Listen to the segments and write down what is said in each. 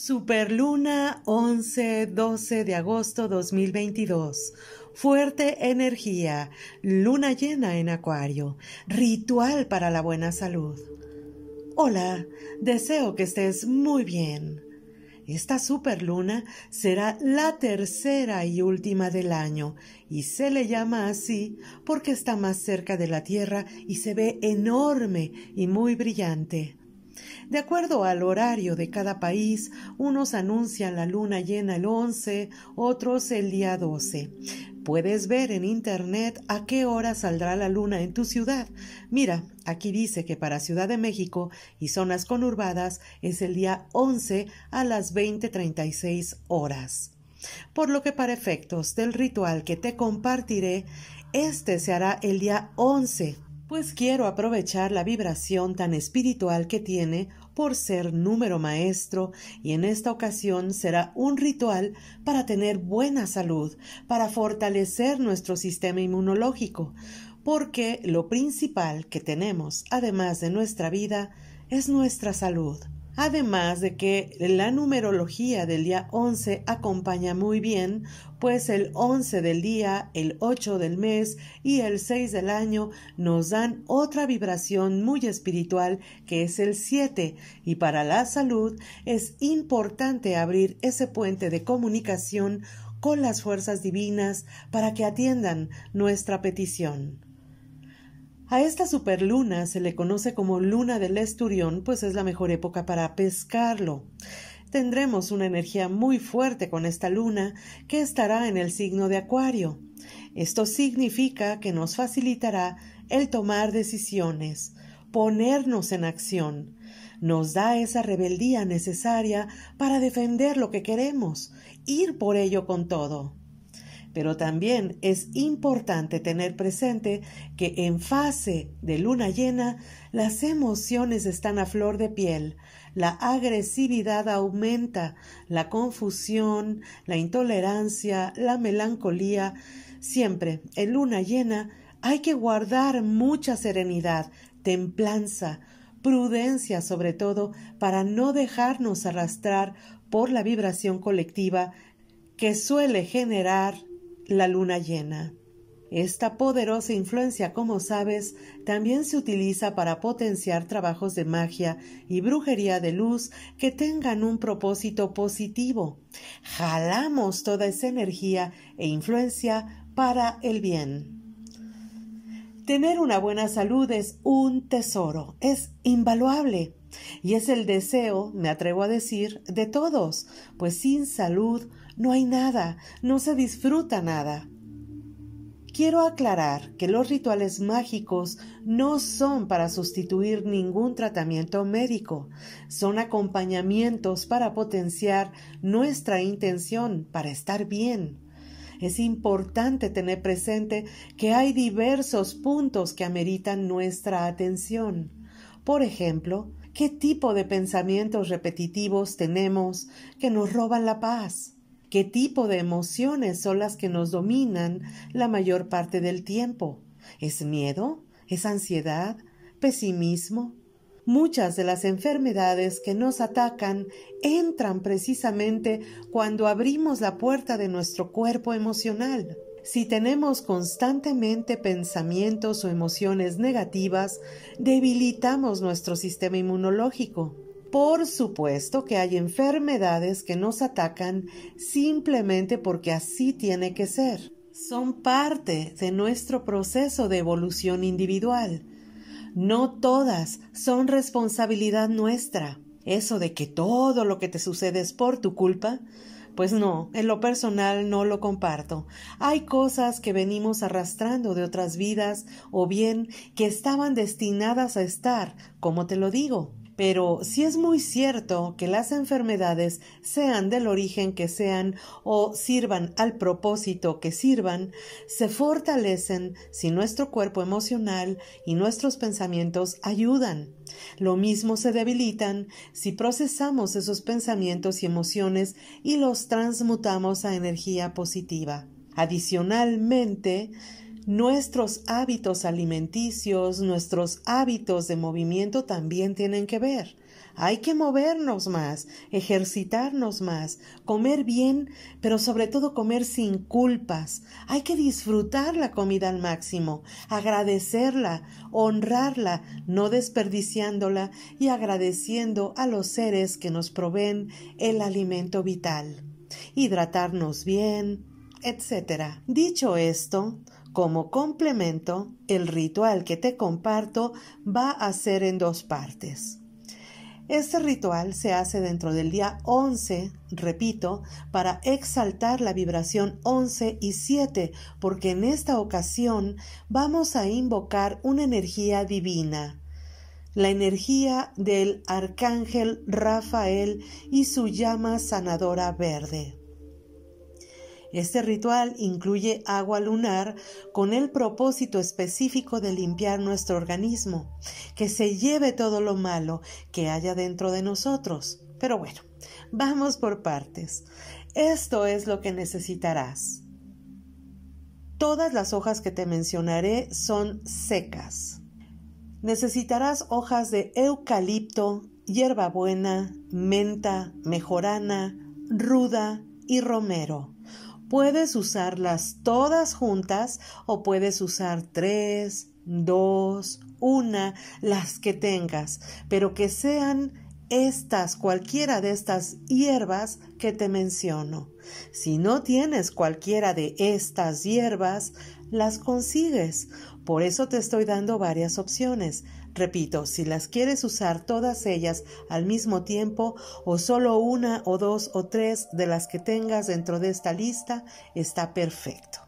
Superluna 11-12 de agosto 2022. Fuerte energía. Luna llena en Acuario. Ritual para la buena salud. Hola, deseo que estés muy bien. Esta superluna será la tercera y última del año y se le llama así porque está más cerca de la Tierra y se ve enorme y muy brillante. De acuerdo al horario de cada país, unos anuncian la luna llena el 11, otros el día 12. Puedes ver en internet a qué hora saldrá la luna en tu ciudad. Mira, aquí dice que para Ciudad de México y zonas conurbadas es el día 11 a las 20:36 horas. Por lo que para efectos del ritual que te compartiré, este se hará el día 11 pues quiero aprovechar la vibración tan espiritual que tiene por ser número maestro y en esta ocasión será un ritual para tener buena salud, para fortalecer nuestro sistema inmunológico, porque lo principal que tenemos, además de nuestra vida, es nuestra salud. Además de que la numerología del día 11 acompaña muy bien, pues el 11 del día, el 8 del mes y el 6 del año nos dan otra vibración muy espiritual que es el 7 y para la salud es importante abrir ese puente de comunicación con las fuerzas divinas para que atiendan nuestra petición. A esta superluna se le conoce como luna del esturión, pues es la mejor época para pescarlo. Tendremos una energía muy fuerte con esta luna, que estará en el signo de Acuario. Esto significa que nos facilitará el tomar decisiones, ponernos en acción. Nos da esa rebeldía necesaria para defender lo que queremos, ir por ello con todo. Pero también es importante tener presente que en fase de luna llena las emociones están a flor de piel, la agresividad aumenta, la confusión, la intolerancia, la melancolía. Siempre en luna llena hay que guardar mucha serenidad, templanza, prudencia sobre todo para no dejarnos arrastrar por la vibración colectiva que suele generar la luna llena. Esta poderosa influencia, como sabes, también se utiliza para potenciar trabajos de magia y brujería de luz que tengan un propósito positivo. Jalamos toda esa energía e influencia para el bien. Tener una buena salud es un tesoro, es invaluable y es el deseo, me atrevo a decir, de todos, pues sin salud no hay nada, no se disfruta nada. Quiero aclarar que los rituales mágicos no son para sustituir ningún tratamiento médico, son acompañamientos para potenciar nuestra intención para estar bien. Es importante tener presente que hay diversos puntos que ameritan nuestra atención. Por ejemplo, ¿qué tipo de pensamientos repetitivos tenemos que nos roban la paz? qué tipo de emociones son las que nos dominan la mayor parte del tiempo. ¿Es miedo? ¿Es ansiedad? ¿Pesimismo? Muchas de las enfermedades que nos atacan entran precisamente cuando abrimos la puerta de nuestro cuerpo emocional. Si tenemos constantemente pensamientos o emociones negativas, debilitamos nuestro sistema inmunológico por supuesto que hay enfermedades que nos atacan simplemente porque así tiene que ser. Son parte de nuestro proceso de evolución individual. No todas son responsabilidad nuestra. Eso de que todo lo que te sucede es por tu culpa, pues no, en lo personal no lo comparto. Hay cosas que venimos arrastrando de otras vidas o bien que estaban destinadas a estar, como te lo digo, pero si es muy cierto que las enfermedades, sean del origen que sean o sirvan al propósito que sirvan, se fortalecen si nuestro cuerpo emocional y nuestros pensamientos ayudan. Lo mismo se debilitan si procesamos esos pensamientos y emociones y los transmutamos a energía positiva. Adicionalmente, Nuestros hábitos alimenticios, nuestros hábitos de movimiento también tienen que ver. Hay que movernos más, ejercitarnos más, comer bien, pero sobre todo comer sin culpas. Hay que disfrutar la comida al máximo, agradecerla, honrarla, no desperdiciándola y agradeciendo a los seres que nos proveen el alimento vital. Hidratarnos bien, etc. Dicho esto, como complemento, el ritual que te comparto va a ser en dos partes. Este ritual se hace dentro del día 11, repito, para exaltar la vibración 11 y 7, porque en esta ocasión vamos a invocar una energía divina, la energía del arcángel Rafael y su llama sanadora verde. Este ritual incluye agua lunar con el propósito específico de limpiar nuestro organismo, que se lleve todo lo malo que haya dentro de nosotros. Pero bueno, vamos por partes. Esto es lo que necesitarás. Todas las hojas que te mencionaré son secas. Necesitarás hojas de eucalipto, hierbabuena, menta, mejorana, ruda y romero. Puedes usarlas todas juntas o puedes usar tres, dos, una, las que tengas, pero que sean estas, cualquiera de estas hierbas que te menciono. Si no tienes cualquiera de estas hierbas, las consigues. Por eso te estoy dando varias opciones. Repito, si las quieres usar todas ellas al mismo tiempo o solo una o dos o tres de las que tengas dentro de esta lista, está perfecto.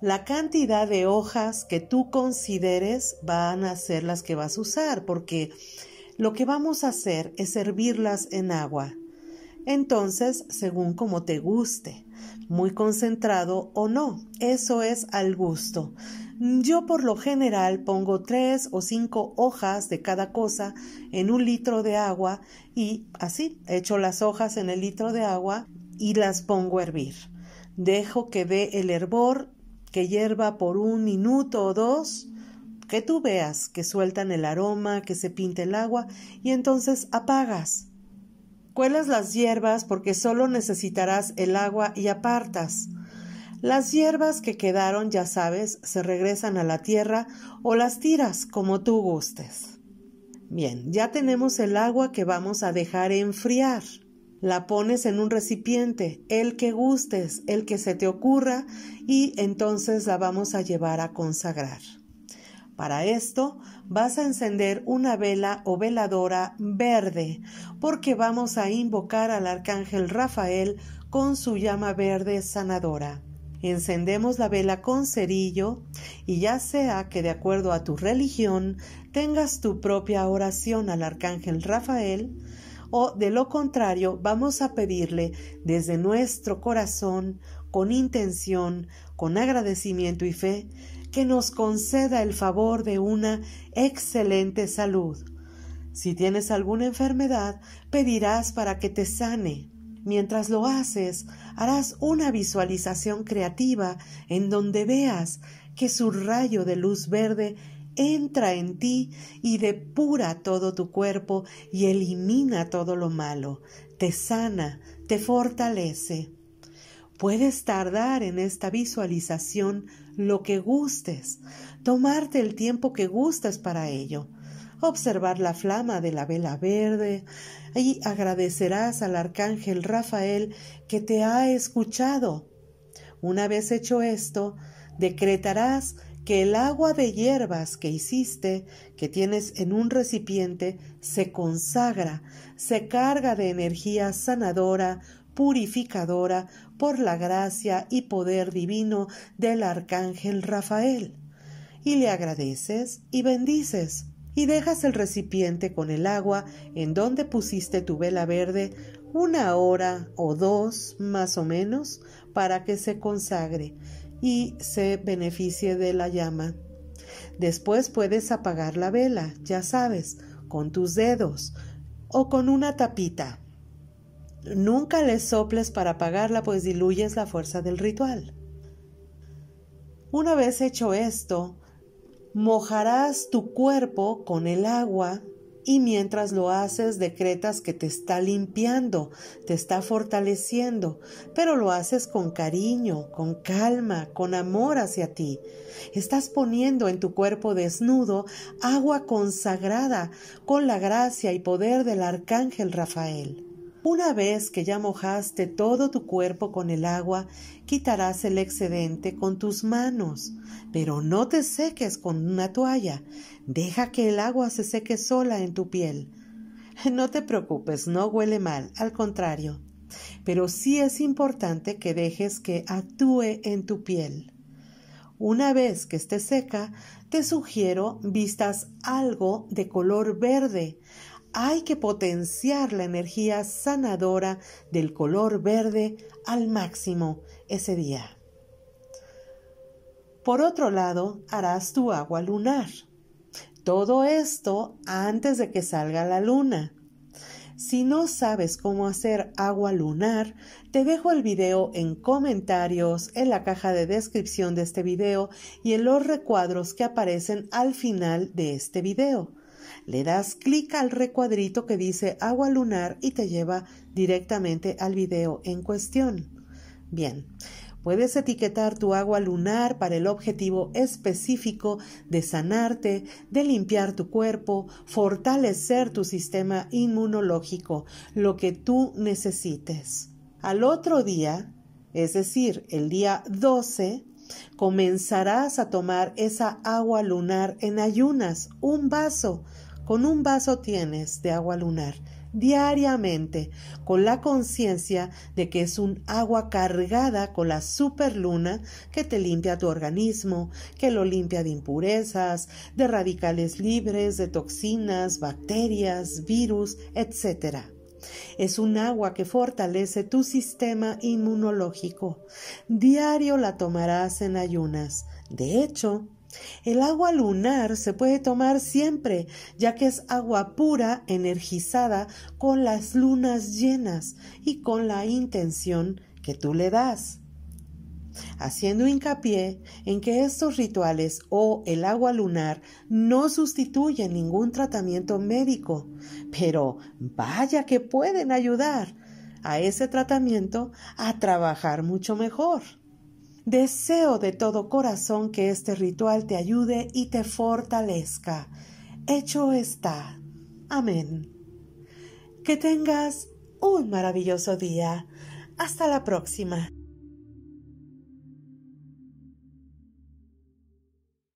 La cantidad de hojas que tú consideres van a ser las que vas a usar porque lo que vamos a hacer es hervirlas en agua. Entonces, según como te guste, muy concentrado o no, eso es al gusto. Yo por lo general pongo tres o cinco hojas de cada cosa en un litro de agua y así echo las hojas en el litro de agua y las pongo a hervir. Dejo que ve el hervor, que hierva por un minuto o dos, que tú veas que sueltan el aroma, que se pinta el agua y entonces apagas. Cuelas las hierbas porque solo necesitarás el agua y apartas. Las hierbas que quedaron, ya sabes, se regresan a la tierra o las tiras como tú gustes. Bien, ya tenemos el agua que vamos a dejar enfriar. La pones en un recipiente, el que gustes, el que se te ocurra, y entonces la vamos a llevar a consagrar. Para esto vas a encender una vela o veladora verde, porque vamos a invocar al arcángel Rafael con su llama verde sanadora. Encendemos la vela con cerillo y ya sea que de acuerdo a tu religión tengas tu propia oración al arcángel Rafael, o de lo contrario vamos a pedirle desde nuestro corazón, con intención, con agradecimiento y fe, que nos conceda el favor de una excelente salud. Si tienes alguna enfermedad, pedirás para que te sane. Mientras lo haces, harás una visualización creativa en donde veas que su rayo de luz verde entra en ti y depura todo tu cuerpo y elimina todo lo malo, te sana, te fortalece. Puedes tardar en esta visualización lo que gustes, tomarte el tiempo que gustes para ello observar la flama de la vela verde y agradecerás al arcángel Rafael que te ha escuchado. Una vez hecho esto, decretarás que el agua de hierbas que hiciste, que tienes en un recipiente, se consagra, se carga de energía sanadora, purificadora, por la gracia y poder divino del arcángel Rafael. Y le agradeces y bendices y dejas el recipiente con el agua en donde pusiste tu vela verde una hora o dos más o menos para que se consagre y se beneficie de la llama. Después puedes apagar la vela, ya sabes, con tus dedos o con una tapita. Nunca le soples para apagarla, pues diluyes la fuerza del ritual. Una vez hecho esto, mojarás tu cuerpo con el agua y mientras lo haces decretas que te está limpiando, te está fortaleciendo, pero lo haces con cariño, con calma, con amor hacia ti. Estás poniendo en tu cuerpo desnudo agua consagrada con la gracia y poder del arcángel Rafael. Una vez que ya mojaste todo tu cuerpo con el agua, quitarás el excedente con tus manos, pero no te seques con una toalla. Deja que el agua se seque sola en tu piel. No te preocupes, no huele mal, al contrario. Pero sí es importante que dejes que actúe en tu piel. Una vez que esté seca, te sugiero vistas algo de color verde, hay que potenciar la energía sanadora del color verde al máximo ese día. Por otro lado, harás tu agua lunar. Todo esto antes de que salga la luna. Si no sabes cómo hacer agua lunar, te dejo el video en comentarios, en la caja de descripción de este video y en los recuadros que aparecen al final de este video. Le das clic al recuadrito que dice agua lunar y te lleva directamente al video en cuestión. Bien, puedes etiquetar tu agua lunar para el objetivo específico de sanarte, de limpiar tu cuerpo, fortalecer tu sistema inmunológico, lo que tú necesites. Al otro día, es decir, el día 12, Comenzarás a tomar esa agua lunar en ayunas, un vaso. Con un vaso tienes de agua lunar diariamente con la conciencia de que es un agua cargada con la superluna que te limpia tu organismo, que lo limpia de impurezas, de radicales libres, de toxinas, bacterias, virus, etc. Es un agua que fortalece tu sistema inmunológico. Diario la tomarás en ayunas. De hecho, el agua lunar se puede tomar siempre, ya que es agua pura, energizada con las lunas llenas y con la intención que tú le das haciendo hincapié en que estos rituales o el agua lunar no sustituyen ningún tratamiento médico, pero vaya que pueden ayudar a ese tratamiento a trabajar mucho mejor. Deseo de todo corazón que este ritual te ayude y te fortalezca. Hecho está. Amén. Que tengas un maravilloso día. Hasta la próxima.